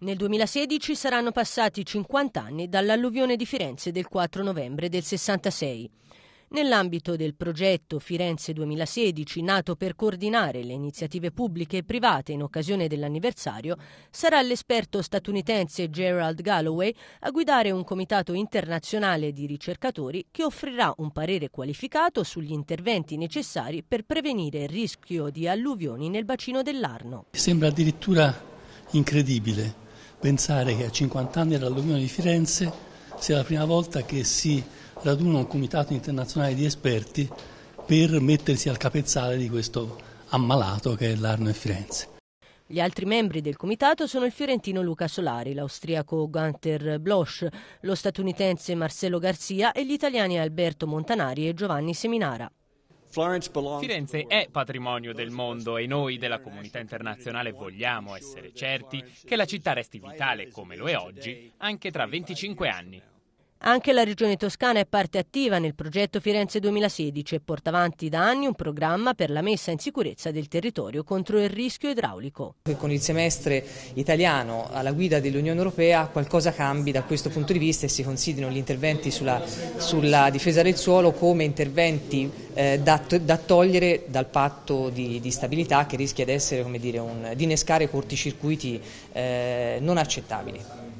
Nel 2016 saranno passati 50 anni dall'alluvione di Firenze del 4 novembre del 66. Nell'ambito del progetto Firenze 2016, nato per coordinare le iniziative pubbliche e private in occasione dell'anniversario, sarà l'esperto statunitense Gerald Galloway a guidare un comitato internazionale di ricercatori che offrirà un parere qualificato sugli interventi necessari per prevenire il rischio di alluvioni nel bacino dell'Arno. Sembra addirittura incredibile pensare che a 50 anni dall'alluvione di Firenze sia la prima volta che si raduna un comitato internazionale di esperti per mettersi al capezzale di questo ammalato che è l'Arno e Firenze. Gli altri membri del comitato sono il fiorentino Luca Solari, l'austriaco Gunther Bloch, lo statunitense Marcello Garzia e gli italiani Alberto Montanari e Giovanni Seminara. Firenze è patrimonio del mondo e noi della comunità internazionale vogliamo essere certi che la città resti vitale come lo è oggi anche tra 25 anni. Anche la Regione Toscana è parte attiva nel progetto Firenze 2016 e porta avanti da anni un programma per la messa in sicurezza del territorio contro il rischio idraulico. Con il semestre italiano alla guida dell'Unione Europea qualcosa cambi da questo punto di vista e si considerano gli interventi sulla, sulla difesa del suolo come interventi eh, da, da, togliere dal patto di, di, stabilità che rischia di essere, come dire, un, di innescare corticircuiti eh, non accettabili.